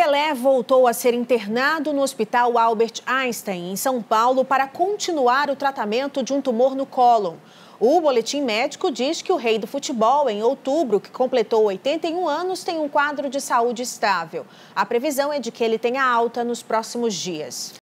Pelé voltou a ser internado no Hospital Albert Einstein, em São Paulo, para continuar o tratamento de um tumor no cólon. O boletim médico diz que o rei do futebol, em outubro, que completou 81 anos, tem um quadro de saúde estável. A previsão é de que ele tenha alta nos próximos dias.